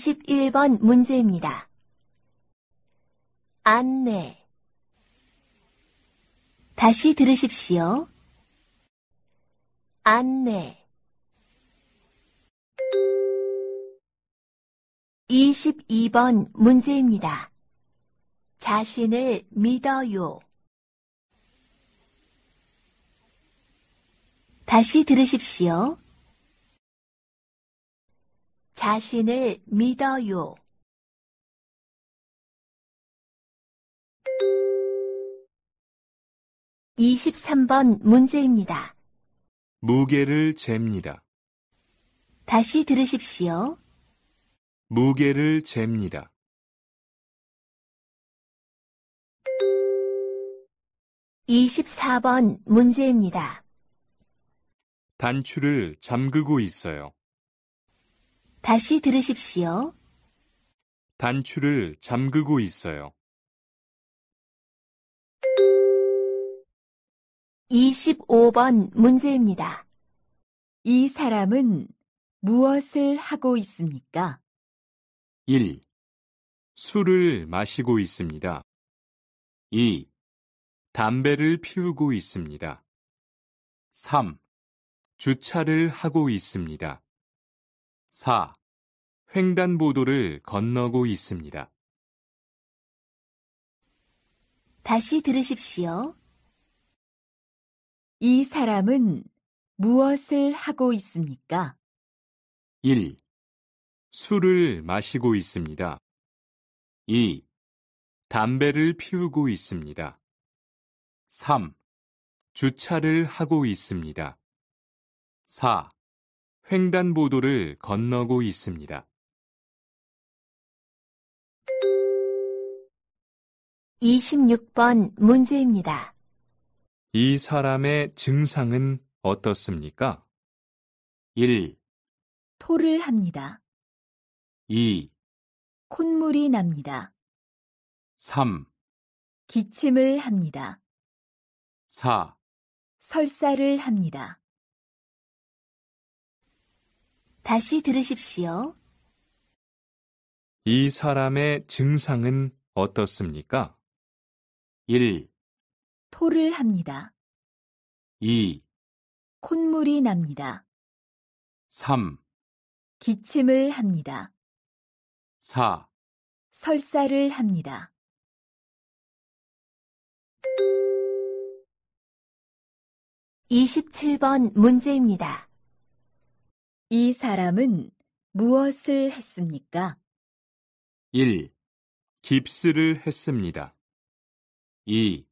21번 문제입니다. 안내 다시 들으십시오. 안내 22번 문제입니다. 자신을 믿어요. 다시 들으십시오. 자신을 믿어요. 이십번 문제입니다. 무게를 잽니다. 다시 들으십시오. 무게를 잽니다. 이십번 문제입니다. 단추를 잠그고 있어요. 다시 들으십시오. 단추를 잠그고 있어요. 25번 문제입니다. 이 사람은 무엇을 하고 있습니까? 1. 술을 마시고 있습니다. 2. 담배를 피우고 있습니다. 3. 주차를 하고 있습니다. 4. 횡단보도를 건너고 있습니다. 다시 들으십시오. 이 사람은 무엇을 하고 있습니까? 1. 술을 마시고 있습니다. 2. 담배를 피우고 있습니다. 3. 주차를 하고 있습니다. 4. 횡단보도를 건너고 있습니다. 26번 문제입니다. 이 사람의 증상은 어떻습니까? 1, 토를 합니다. 2, 콧물이 납니다. 3, 기침을 합니다. 4, 설사를 합니다. 다시 들으십시오. 이 사람의 증상은 어떻습니까? 1, 토를 합니다. 2, 콧물이 납니다. 3, 기침을 합니다. 4, 설사를 합니다. 27번 문제입니다. 이 사람은 무엇을 했습니까? 1. 깁스를 했습니다. 2.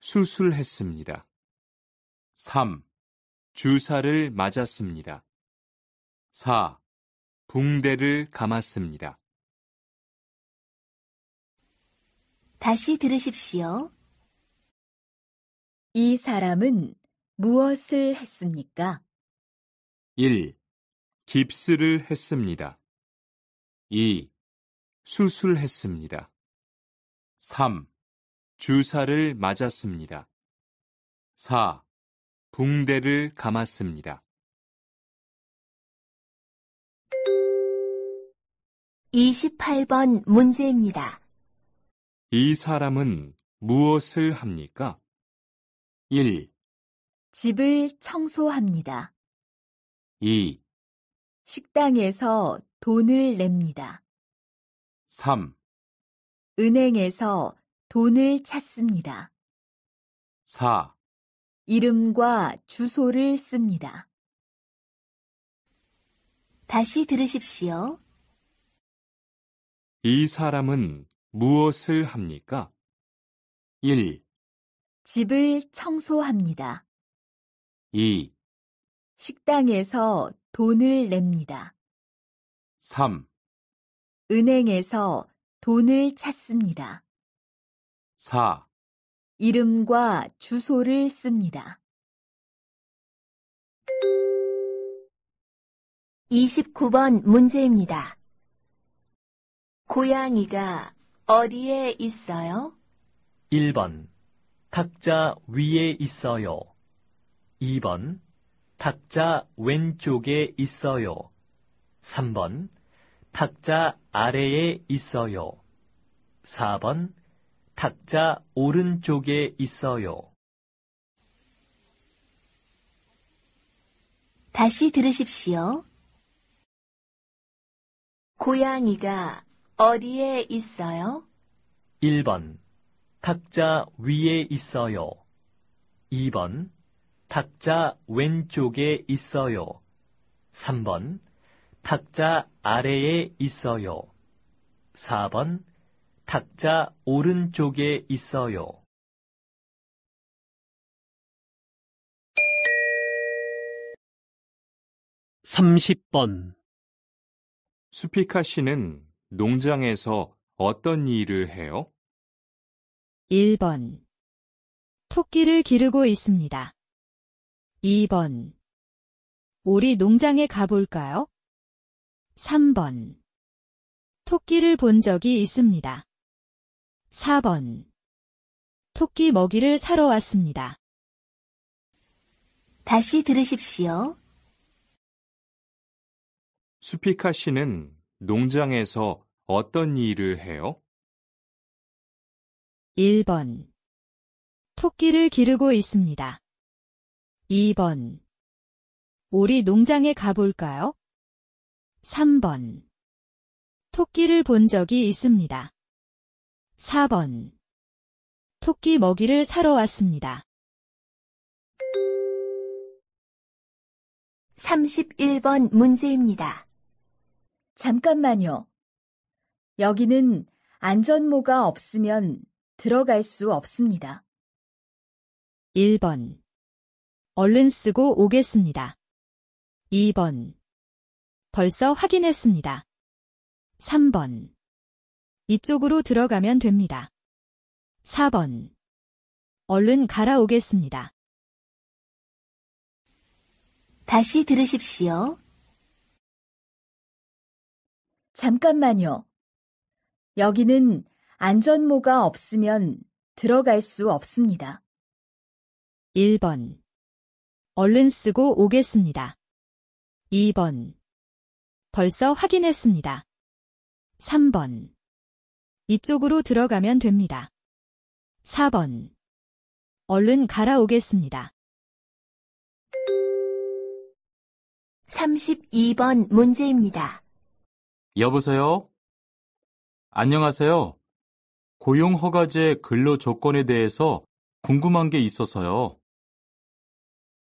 수술했습니다. 3. 주사를 맞았습니다. 4. 붕대를 감았습니다. 다시 들으십시오. 이 사람은 무엇을 했습니까? 1. 깁스를 했습니다. 2. 수술했습니다. 3. 주사를 맞았습니다. 4. 붕대를 감았습니다. 28번 문제입니다. 이 사람은 무엇을 합니까? 1. 집을 청소합니다. 2. 식당에서 돈을 냅니다. 3. 은행에서 돈을 찾습니다. 4. 이름과 주소를 씁니다. 다시 들으십시오. 이 사람은 무엇을 합니까? 1. 집을 청소합니다. 2. 식당에서 돈을 냅니다. 3. 은행에서 돈을 찾습니다. 4. 이름과 주소를 씁니다. 29번 문제입니다. 고양이가 어디에 있어요? 1번. 탁자 위에 있어요. 2번. 탁자 왼쪽에 있어요. 3번 탁자 아래에 있어요. 4번 탁자 오른쪽에 있어요. 다시 들으십시오. 고양이가 어디에 있어요? 1번 탁자 위에 있어요. 2번 탁자 왼쪽에 있어요. 3번. 탁자 아래에 있어요. 4번. 탁자 오른쪽에 있어요. 30번 수피카 씨는 농장에서 어떤 일을 해요? 1번 토끼를 기르고 있습니다. 2번 우리 농장에 가볼까요? 3번 토끼를 본 적이 있습니다. 4번 토끼 먹이를 사러 왔습니다. 다시 들으십시오. 수피카 씨는 농장에서 어떤 일을 해요? 1번 토끼를 기르고 있습니다. 2번. 우리 농장에 가볼까요? 3번. 토끼를 본 적이 있습니다. 4번. 토끼 먹이를 사러 왔습니다. 31번 문제입니다. 잠깐만요. 여기는 안전모가 없으면 들어갈 수 없습니다. 1번. 얼른 쓰고 오겠습니다. 2번. 벌써 확인했습니다. 3번. 이쪽으로 들어가면 됩니다. 4번. 얼른 갈아오겠습니다. 다시 들으십시오. 잠깐만요. 여기는 안전모가 없으면 들어갈 수 없습니다. 1번. 얼른 쓰고 오겠습니다. 2번. 벌써 확인했습니다. 3번. 이쪽으로 들어가면 됩니다. 4번. 얼른 갈아오겠습니다. 32번 문제입니다. 여보세요? 안녕하세요. 고용 허가제 근로 조건에 대해서 궁금한 게 있어서요.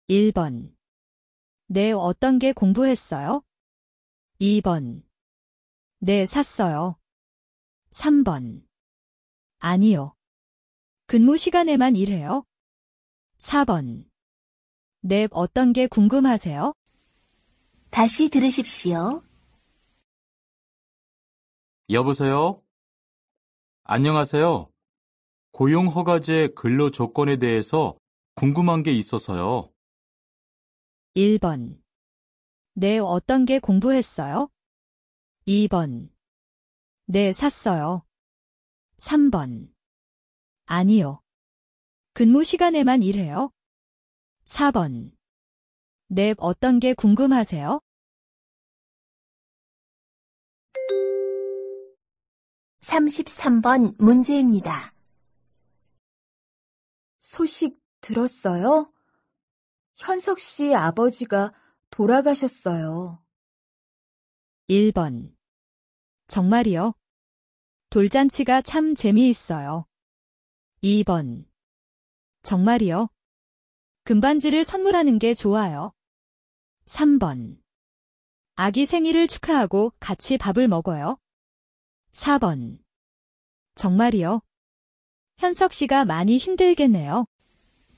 1번. 네, 어떤 게 공부했어요? 2번. 네, 샀어요. 3번. 아니요. 근무 시간에만 일해요? 4번. 네, 어떤 게 궁금하세요? 다시 들으십시오. 여보세요? 안녕하세요. 고용 허가제 근로 조건에 대해서 궁금한 게 있어서요. 1번. 네, 어떤 게 공부했어요? 2번. 네, 샀어요. 3번. 아니요. 근무 시간에만 일해요? 4번. 네, 어떤 게 궁금하세요? 33번 문제입니다. 소식 들었어요? 현석 씨 아버지가 돌아가셨어요. 1번. 정말이요? 돌잔치가 참 재미있어요. 2번. 정말이요? 금반지를 선물하는 게 좋아요. 3번. 아기 생일을 축하하고 같이 밥을 먹어요. 4번. 정말이요? 현석 씨가 많이 힘들겠네요.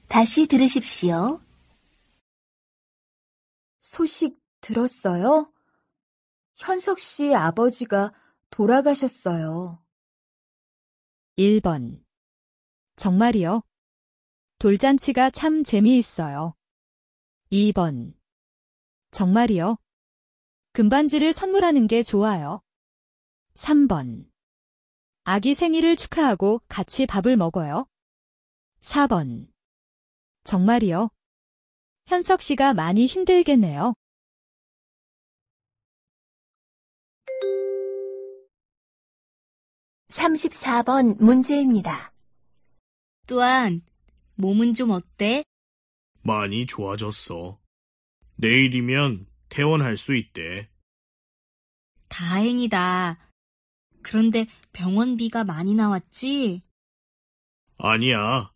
다시 들으십시오. 소식 들었어요? 현석 씨 아버지가 돌아가셨어요. 1번. 정말이요? 돌잔치가 참 재미있어요. 2번. 정말이요? 금반지를 선물하는 게 좋아요. 3번. 아기 생일을 축하하고 같이 밥을 먹어요. 4번. 정말이요? 현석 씨가 많이 힘들겠네요. 3 4번 문제입니다. 또한 몸은 좀 어때? 많이 좋아졌어. 내일이면 퇴원할 수 있대. 다행이다. 그런데 병원비가 많이 나왔지? 아니야.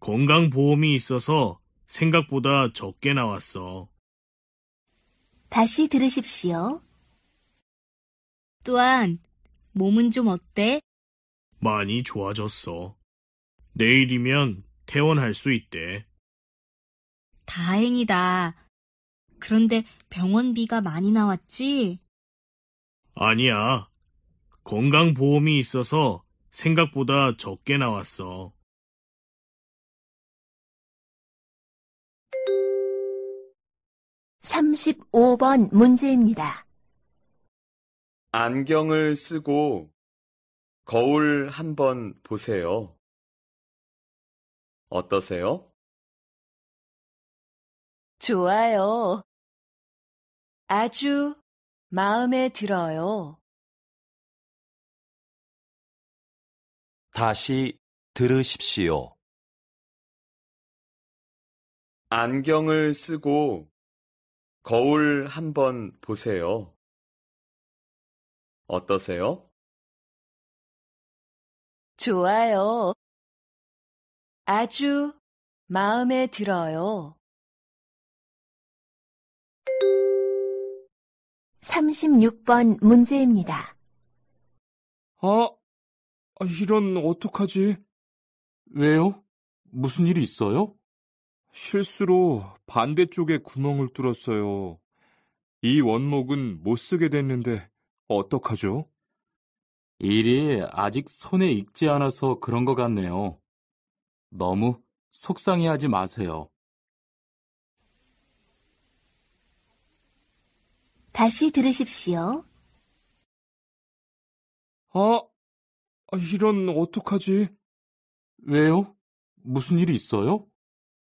건강보험이 있어서 생각보다 적게 나왔어. 다시 들으십시오. 또한 몸은 좀 어때? 많이 좋아졌어. 내일이면 퇴원할 수 있대. 다행이다. 그런데 병원비가 많이 나왔지? 아니야. 건강보험이 있어서 생각보다 적게 나왔어. 35번 문제입니다. 안경을 쓰고 거울 한번 보세요. 어떠세요? 좋아요. 아주 마음에 들어요. 다시 들으십시오. 안경을 쓰고 거울 한번 보세요. 어떠세요? 좋아요. 아주 마음에 들어요. 36번 문제입니다. 어? 아, 이런 어떡하지? 왜요? 무슨 일이 있어요? 실수로 반대쪽에 구멍을 뚫었어요. 이 원목은 못 쓰게 됐는데 어떡하죠? 일이 아직 손에 익지 않아서 그런 것 같네요. 너무 속상해하지 마세요. 다시 들으십시오. 아, 이런 어떡하지? 왜요? 무슨 일이 있어요?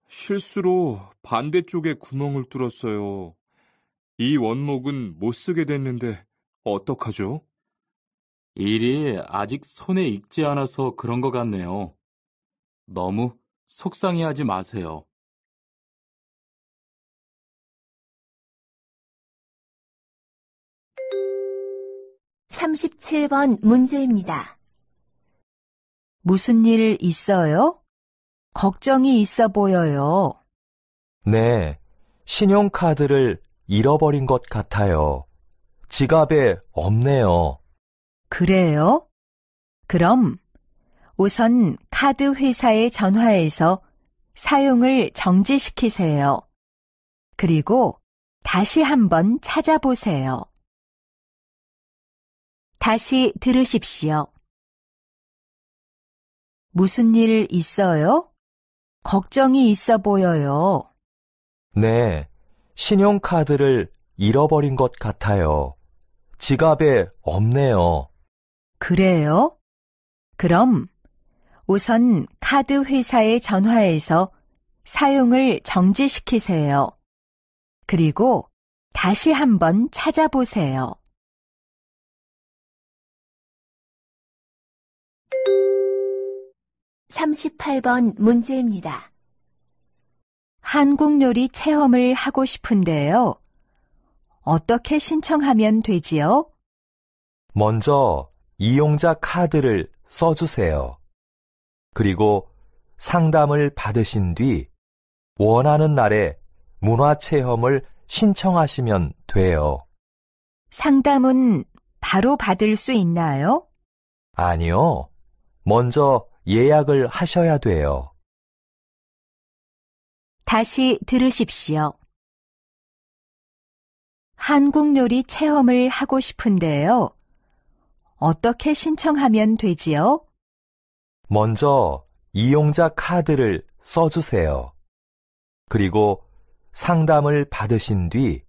실수로 반대쪽에 구멍을 뚫었어요. 이 원목은 못 쓰게 됐는데 어떡하죠? 일이 아직 손에 익지 않아서 그런 것 같네요. 너무 속상해하지 마세요. (37번) 문제입니다. 무슨 일 있어요? 걱정이 있어 보여요. 네, 신용카드를 잃어버린 것 같아요. 지갑에 없네요. 그래요? 그럼 우선 카드 회사에 전화해서 사용을 정지시키세요. 그리고 다시 한번 찾아보세요. 다시 들으십시오. 무슨 일 있어요? 걱정이 있어 보여요. 네, 신용카드를 잃어버린 것 같아요. 지갑에 없네요. 그래요? 그럼 우선 카드 회사에 전화해서 사용을 정지시키세요. 그리고 다시 한번 찾아보세요. 38번 문제입니다. 한국 요리 체험을 하고 싶은데요. 어떻게 신청하면 되지요? 먼저 이용자 카드를 써주세요. 그리고 상담을 받으신 뒤 원하는 날에 문화체험을 신청하시면 돼요. 상담은 바로 받을 수 있나요? 아니요. 먼저 예약을 하셔야 돼요. 다시 들으십시오. 한국 요리 체험을 하고 싶은데요. 어떻게 신청하면 되지요? 먼저 이용자 카드를 써주세요. 그리고 상담을 받으신 뒤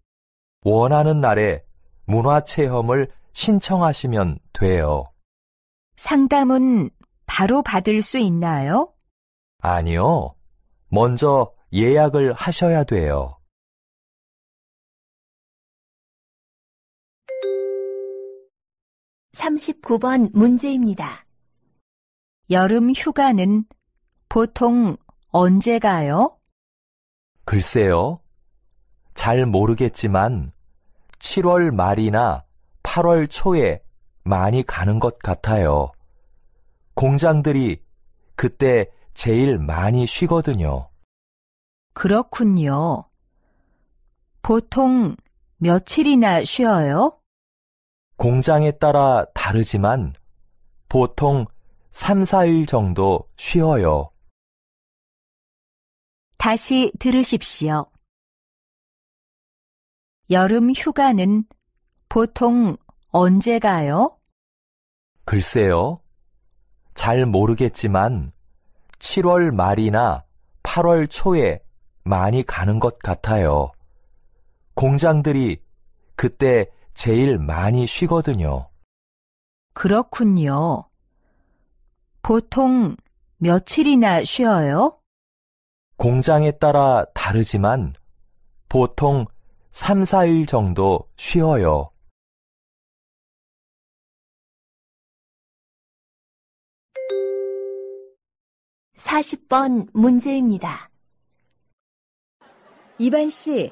원하는 날에 문화 체험을 신청하시면 돼요. 상담은 바로 받을 수 있나요? 아니요. 먼저 예약을 하셔야 돼요. 삼십번 문제입니다. 여름 휴가는 보통 언제 가요? 글쎄요. 잘 모르겠지만 7월 말이나 8월 초에 많이 가는 것 같아요. 공장들이 그때 제일 많이 쉬거든요. 그렇군요. 보통 며칠이나 쉬어요? 공장에 따라 다르지만 보통 3, 4일 정도 쉬어요. 다시 들으십시오. 여름 휴가는 보통 언제 가요? 글쎄요. 잘 모르겠지만 7월 말이나 8월 초에 많이 가는 것 같아요. 공장들이 그때 제일 많이 쉬거든요. 그렇군요. 보통 며칠이나 쉬어요? 공장에 따라 다르지만 보통 3, 4일 정도 쉬어요. 40번 문제입니다. 이반 씨,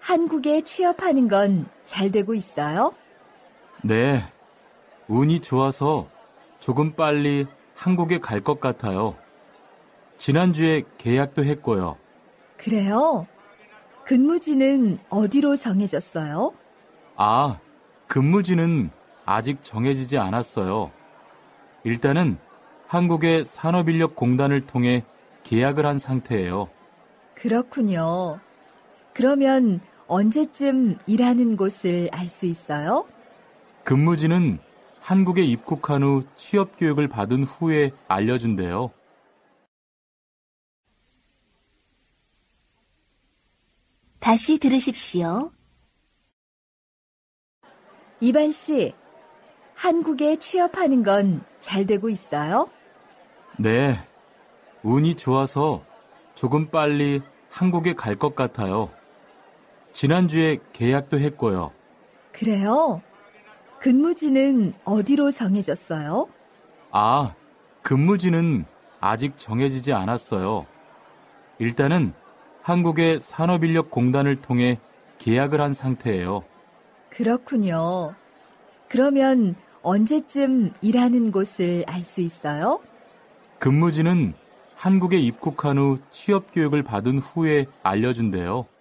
한국에 취업하는 건 잘 되고 있어요? 네, 운이 좋아서 조금 빨리 한국에 갈 것 같아요. 지난주에 계약도 했고요. 그래요? 근무지는 어디로 정해졌어요? 아, 근무지는 아직 정해지지 않았어요. 일단은 한국의 산업인력공단을 통해 계약을 한 상태예요. 그렇군요. 그러면 언제쯤 일하는 곳을 알 수 있어요? 근무지는 한국에 입국한 후 취업 교육을 받은 후에 알려준대요. 다시 들으십시오. 이반 씨, 한국에 취업하는 건 잘 되고 있어요? 네. 운이 좋아서 조금 빨리 한국에 갈 것 같아요. 지난주에 계약도 했고요. 그래요? 근무지는 어디로 정해졌어요? 아, 근무지는 아직 정해지지 않았어요. 일단은 한국의 산업인력공단을 통해 계약을 한 상태예요. 그렇군요. 그러면 언제쯤 일하는 곳을 알 수 있어요? 근무지는 한국에 입국한 후 취업 교육을 받은 후에 알려준대요.